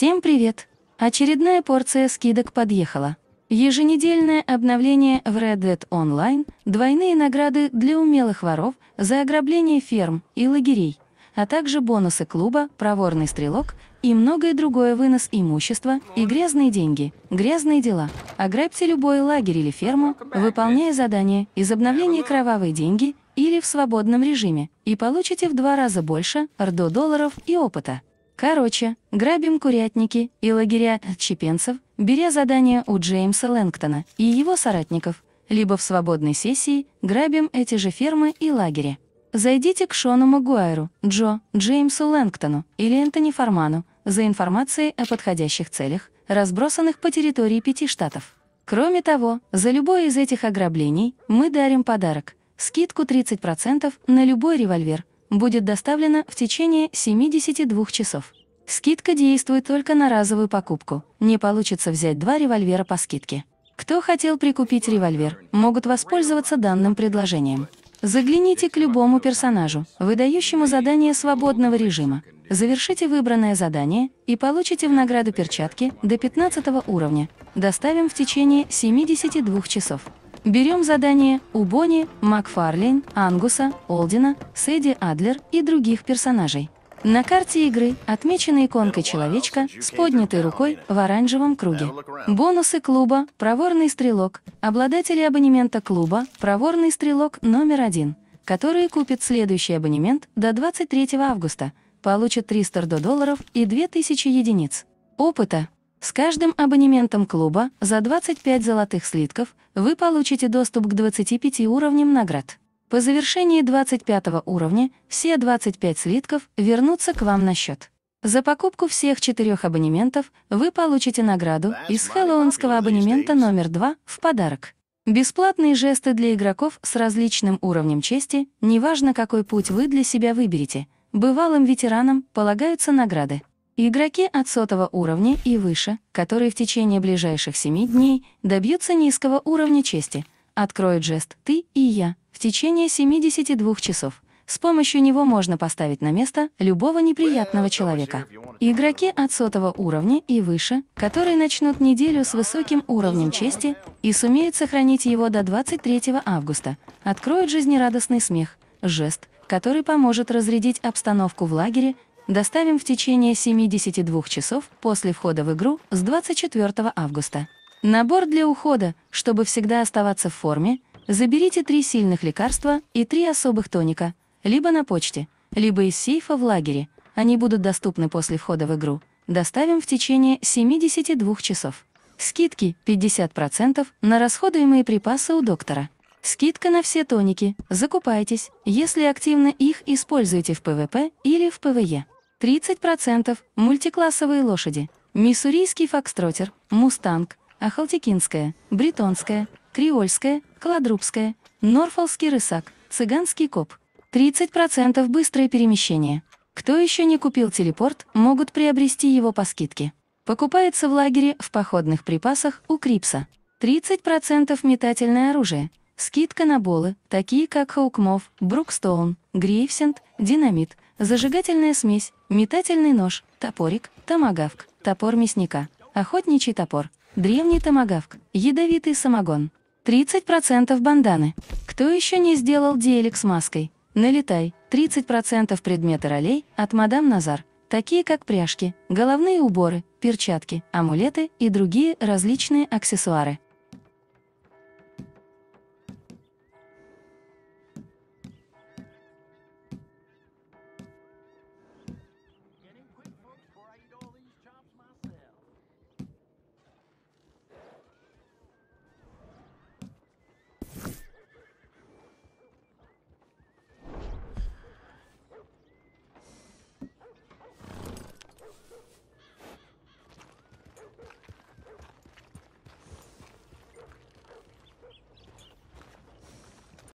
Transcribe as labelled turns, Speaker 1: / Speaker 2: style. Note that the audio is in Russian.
Speaker 1: Всем привет! Очередная порция скидок подъехала. Еженедельное обновление в Red Dead Online, двойные награды для умелых воров за ограбление ферм и лагерей, а также бонусы клуба «Проворный стрелок» и многое другое вынос имущества и грязные деньги, грязные дела. Ограбьте любой лагерь или ферму, выполняя задание из обновления «Кровавые деньги» или в свободном режиме, и получите в два раза больше рдо долларов и опыта. Короче, грабим курятники и лагеря чепенцев, беря задание у Джеймса Лэнгтона и его соратников, либо в свободной сессии грабим эти же фермы и лагеря. Зайдите к Шону Магуайру, Джо, Джеймсу Лэнгтону или Энтони Форману за информацией о подходящих целях, разбросанных по территории пяти штатов. Кроме того, за любое из этих ограблений мы дарим подарок – скидку 30% на любой револьвер, будет доставлена в течение 72 часов. Скидка действует только на разовую покупку. Не получится взять два револьвера по скидке. Кто хотел прикупить револьвер, могут воспользоваться данным предложением. Загляните к любому персонажу, выдающему задание свободного режима. Завершите выбранное задание и получите в награду перчатки до 15 уровня. Доставим в течение 72 часов. Берем задание у Бонни, Макфарлейн, Ангуса, Олдина, Сэдди Адлер и других персонажей. На карте игры отмечена иконка человечка с поднятой рукой в оранжевом круге. Бонусы клуба «Проворный стрелок», обладатели абонемента клуба «Проворный стрелок» номер один, которые купят следующий абонемент до 23 августа, получат 300 до долларов и 2000 единиц. Опыта с каждым абонементом клуба за 25 золотых слитков вы получите доступ к 25 уровням наград. По завершении 25 уровня все 25 слитков вернутся к вам на счет. За покупку всех четырех абонементов вы получите награду из хэллоуинского абонемента номер 2 в подарок. Бесплатные жесты для игроков с различным уровнем чести, неважно какой путь вы для себя выберете, бывалым ветеранам полагаются награды. Игроки от сотого уровня и выше, которые в течение ближайших семи дней добьются низкого уровня чести, откроют жест «ты» и «я» в течение 72 часов. С помощью него можно поставить на место любого неприятного человека. Игроки от сотого уровня и выше, которые начнут неделю с высоким уровнем чести и сумеют сохранить его до 23 августа, откроют жизнерадостный смех, жест, который поможет разрядить обстановку в лагере доставим в течение 72 часов после входа в игру с 24 августа. Набор для ухода, чтобы всегда оставаться в форме, заберите три сильных лекарства и три особых тоника, либо на почте, либо из сейфа в лагере. Они будут доступны после входа в игру. Доставим в течение 72 часов. Скидки 50% на расходуемые припасы у доктора. Скидка на все тоники. Закупайтесь, если активно их используете в ПВП или в ПВЕ. 30% мультиклассовые лошади. Миссурийский фокстротер, мустанг, ахалтикинская, бритонская, креольская, каладрубская, норфолский рысак, цыганский коп. 30% быстрое перемещение. Кто еще не купил телепорт, могут приобрести его по скидке. Покупается в лагере в походных припасах у Крипса. 30% метательное оружие. Скидка на болы, такие как Хоукмов, Брукстоун, грейвсенд, Динамит, Зажигательная смесь, метательный нож, топорик, томагавк, топор мясника, охотничий топор, древний томагавк, ядовитый самогон. 30% банданы. Кто еще не сделал диэлик с маской? Налетай. 30% предметы ролей от мадам Назар. Такие как пряжки, головные уборы, перчатки, амулеты и другие различные аксессуары.